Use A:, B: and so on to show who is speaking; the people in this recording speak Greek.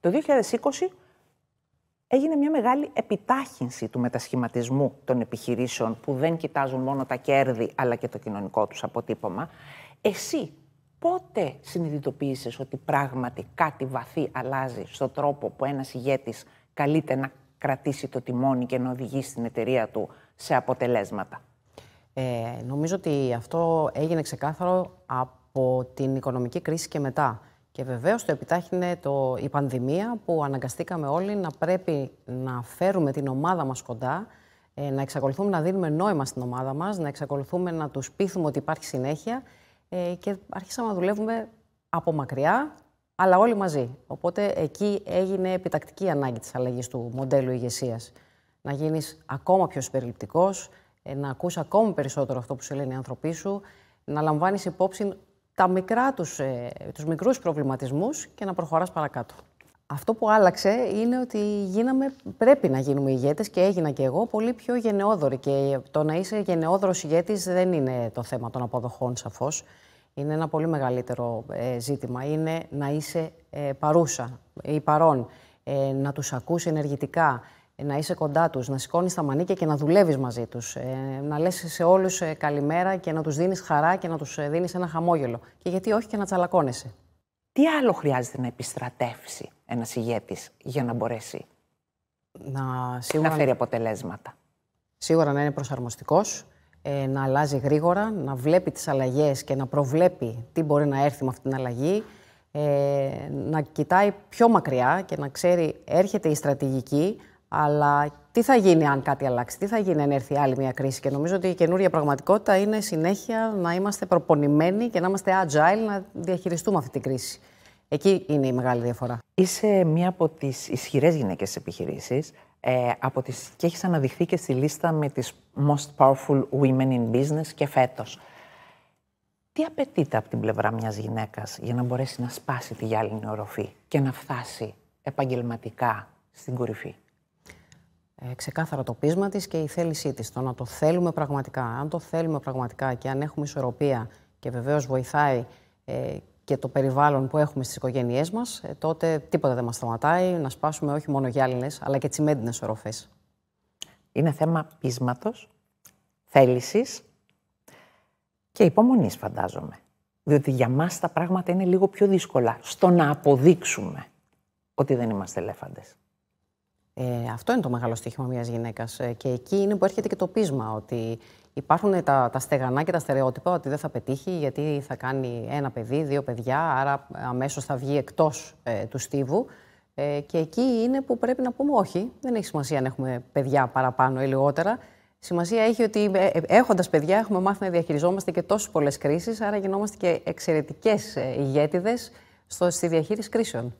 A: Το 2020 έγινε μια μεγάλη επιτάχυνση του μετασχηματισμού των επιχειρήσεων που δεν κοιτάζουν μόνο τα κέρδη αλλά και το κοινωνικό τους αποτύπωμα. Εσύ πότε συνειδητοποίησες ότι πράγματι κάτι βαθύ αλλάζει στον τρόπο που ένας ηγέτης καλείται να κρατήσει το τιμόνι και να οδηγήσει την εταιρεία του σε αποτελέσματα.
B: Ε, νομίζω ότι αυτό έγινε ξεκάθαρο από την οικονομική κρίση και μετά. Και βεβαίως το επιτάχυνε το, η πανδημία που αναγκαστήκαμε όλοι να πρέπει να φέρουμε την ομάδα μας κοντά, ε, να εξακολουθούμε να δίνουμε νόημα στην ομάδα μας, να εξακολουθούμε να τους πείθουμε ότι υπάρχει συνέχεια ε, και άρχισαμε να δουλεύουμε από μακριά, αλλά όλοι μαζί. Οπότε εκεί έγινε επιτακτική ανάγκη της αλλαγής του μοντέλου ηγεσίας. Να γίνεις ακόμα πιο συμπεριληπτικός, ε, να ακούς ακόμα περισσότερο αυτό που σου λένε οι άνθρωποι σου, να λαμβάνεις υπόψη τα μικρά τους, ε, τους μικρούς προβληματισμούς και να προχωράς παρακάτω. Αυτό που άλλαξε είναι ότι γίναμε, πρέπει να γίνουμε ηγέτες και έγινα και εγώ πολύ πιο γενναιόδοροι και το να είσαι η ηγέτης δεν είναι το θέμα των αποδοχών σαφώς. Είναι ένα πολύ μεγαλύτερο ε, ζήτημα. Είναι να είσαι ε, παρούσα ή παρόν, ε, να τους ακούς ενεργητικά, ε, να είσαι κοντά τους, να σηκώνεις τα μανίκια και να δουλεύεις μαζί τους. Ε, να λες σε όλους ε, καλημέρα και να τους δίνεις χαρά και να τους δίνεις ένα χαμόγελο. Και γιατί όχι και να τσαλακώνεσαι. Τι άλλο χρειάζεται να επιστρατεύσει
A: ένας ηγέτης για να μπορέσει
B: να, σίγουρα... να φέρει αποτελέσματα. Σίγουρα να είναι προσαρμοστικός, να αλλάζει γρήγορα, να βλέπει τις αλλαγές και να προβλέπει τι μπορεί να έρθει με αυτή την αλλαγή, να κοιτάει πιο μακριά και να ξέρει έρχεται η στρατηγική, αλλά τι θα γίνει αν κάτι αλλάξει, τι θα γίνει αν έρθει άλλη μια κρίση. Και νομίζω ότι η καινούρια πραγματικότητα είναι συνέχεια να είμαστε προπονημένοι και να είμαστε agile να διαχειριστούμε αυτή την κρίση. Εκεί είναι η μεγάλη διαφορά. Είσαι μία από τις ισχυρές γυναίκες επιχειρήσει. Ε, από τις, και έχεις αναδειχθεί και στη
A: λίστα με τις Most Powerful Women in Business και φέτος. Τι απαιτείται από την πλευρά μιας γυναίκας για να μπορέσει να σπάσει τη γυάλινη οροφή και να φτάσει
B: επαγγελματικά στην κορυφή. Ε, ξεκάθαρα το πείσμα της και η θέλησή της. Το να το θέλουμε πραγματικά. Αν το θέλουμε πραγματικά και αν έχουμε ισορροπία και βεβαίως βοηθάει ε, και το περιβάλλον που έχουμε στις οικογένειές μας, ε, τότε τίποτα δεν μας σταματάει να σπάσουμε όχι μόνο γυάλινες, αλλά και τσιμέντινες οροφές. Είναι θέμα πείσματος, θέλησης και υπομονής
A: φαντάζομαι. Διότι για μας τα πράγματα είναι λίγο πιο δύσκολα στο να αποδείξουμε ότι δεν είμαστε ελέφαντες.
B: Ε, αυτό είναι το μεγάλο στοίχημα μιας γυναίκας. Ε, και εκεί είναι που έρχεται και το πείσμα, ότι υπάρχουν τα, τα στεγανά και τα στερεότυπα ότι δεν θα πετύχει γιατί θα κάνει ένα παιδί, δύο παιδιά, άρα αμέσως θα βγει εκτός ε, του στίβου. Ε, και εκεί είναι που πρέπει να πούμε όχι, δεν έχει σημασία αν έχουμε παιδιά παραπάνω ή λιγότερα. Σημασία έχει ότι έχοντας παιδιά έχουμε μάθει να διαχειριζόμαστε και τόσες πολλές κρίσεις, άρα γινόμαστε και εξαιρετικές ηγέτιδε στη διαχείριση κρίσεων.